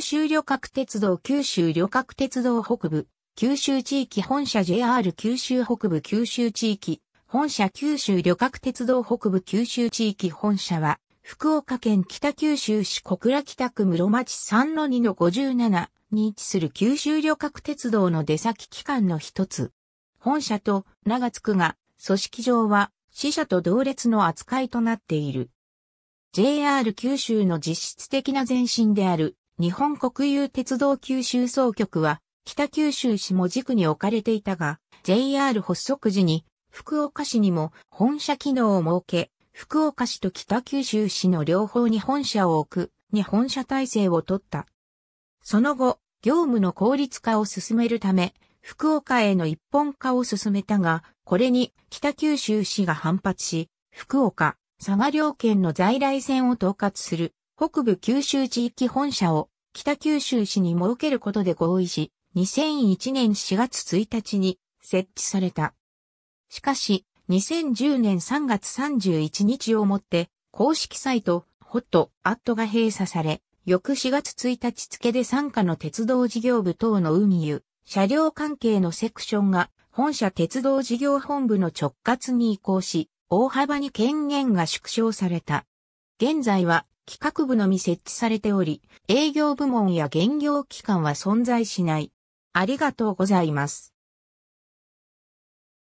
州旅客鉄道九州旅客鉄道北部、九州地域本社 JR 九州北部九州地域、本社九州旅客鉄道北部九州地域本社は、福岡県北九州市小倉北区室町3の2の57に位置する九州旅客鉄道の出先機関の一つ。本社と長津区が、組織上は、死者と同列の扱いとなっている。JR 九州の実質的な前身である日本国有鉄道九州総局は、北九州市も軸に置かれていたが、JR 発足時に、福岡市にも本社機能を設け、福岡市と北九州市の両方に本社を置く、に本社体制を取った。その後、業務の効率化を進めるため、福岡への一本化を進めたが、これに北九州市が反発し、福岡、佐賀両県の在来線を統括する北部九州地域本社を北九州市に設けることで合意し、2001年4月1日に設置された。しかし、2010年3月31日をもって、公式サイト、ホット、アットが閉鎖され、翌4月1日付で参加の鉄道事業部等の海湯、車両関係のセクションが本社鉄道事業本部の直轄に移行し、大幅に権限が縮小された。現在は企画部のみ設置されており、営業部門や現業機関は存在しない。ありがとうございます。